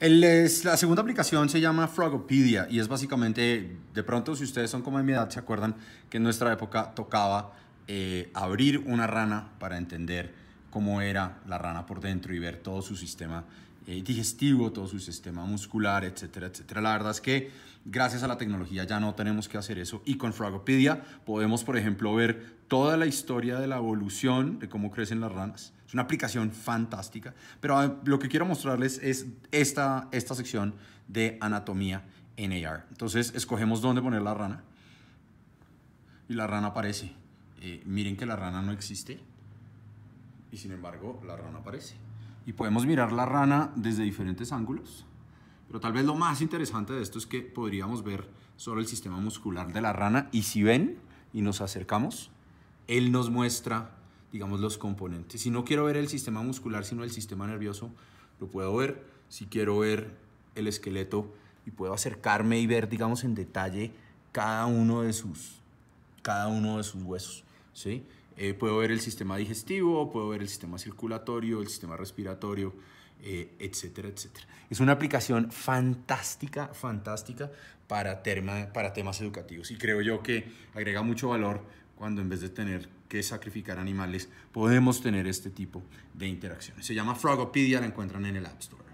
la segunda aplicación se llama Frogopedia y es básicamente, de pronto si ustedes son como de mi edad, se acuerdan que en nuestra época tocaba eh, abrir una rana para entender cómo era la rana por dentro y ver todo su sistema eh, digestivo, todo su sistema muscular, etcétera, etcétera. La verdad es que gracias a la tecnología ya no tenemos que hacer eso y con Frogopedia podemos, por ejemplo, ver toda la historia de la evolución, de cómo crecen las ranas, es una aplicación fantástica. Pero ah, lo que quiero mostrarles es esta, esta sección de anatomía en AR. Entonces, escogemos dónde poner la rana. Y la rana aparece. Eh, miren que la rana no existe. Y sin embargo, la rana aparece. Y podemos mirar la rana desde diferentes ángulos. Pero tal vez lo más interesante de esto es que podríamos ver solo el sistema muscular de la rana. Y si ven y nos acercamos, él nos muestra digamos, los componentes. Si no quiero ver el sistema muscular, sino el sistema nervioso, lo puedo ver. Si quiero ver el esqueleto y puedo acercarme y ver, digamos, en detalle cada uno de sus, cada uno de sus huesos, ¿sí? Eh, puedo ver el sistema digestivo, puedo ver el sistema circulatorio, el sistema respiratorio, eh, etcétera, etcétera. Es una aplicación fantástica, fantástica para, para temas educativos y creo yo que agrega mucho valor cuando en vez de tener que sacrificar animales, podemos tener este tipo de interacciones. Se llama Frogopedia, la encuentran en el App Store.